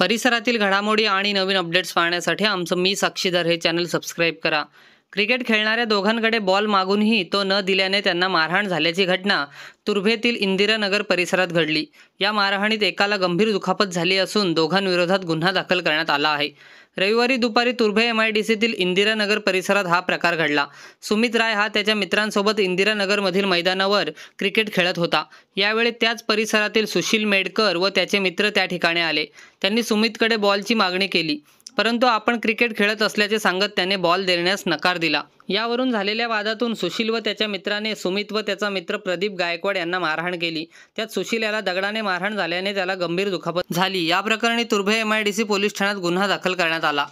परिसरातील घडामोडी आणि नवीन अपडेट्स पाहण्यासाठी आमचं मी साक्षीदार हे चॅनल सबस्क्राईब करा क्रिकेट खेळणाऱ्या दोघांकडे बॉल मागूनही तो न दिल्याने त्यांना मारहाण झाल्याची घटना तुर्भेतील इंदिरानगर परिसरात घडली या मारहाणीत एकाला गंभीर दुखापत झाली असून दोघांविरोधात गुन्हा दाखल करण्यात आला आहे रविवारी दुपारी तुर्भे एम आय डी सीतील इंदिरानगर परिसरात हा प्रकार घडला सुमित राय हा त्याच्या मित्रांसोबत इंदिरानगरमधील मैदानावर क्रिकेट खेळत होता यावेळी त्याच परिसरातील सुशील मेडकर व त्याचे मित्र त्या ठिकाणी आले त्यांनी सुमितकडे बॉलची मागणी केली परंतु आपण क्रिकेट खेळत असल्याचे सांगत त्याने बॉल देण्यास नकार दिला यावरून झालेल्या वादातून सुशील व त्याच्या मित्राने सुमित व त्याचा मित्र प्रदीप गायकवाड यांना मारहाण केली त्यात सुशील याला दगडाने मारहाण झाल्याने त्याला गंभीर दुखापत झाली या प्रकरणी तुर्भे एमआयडीसी पोलीस ठाण्यात गुन्हा दाखल करण्यात आला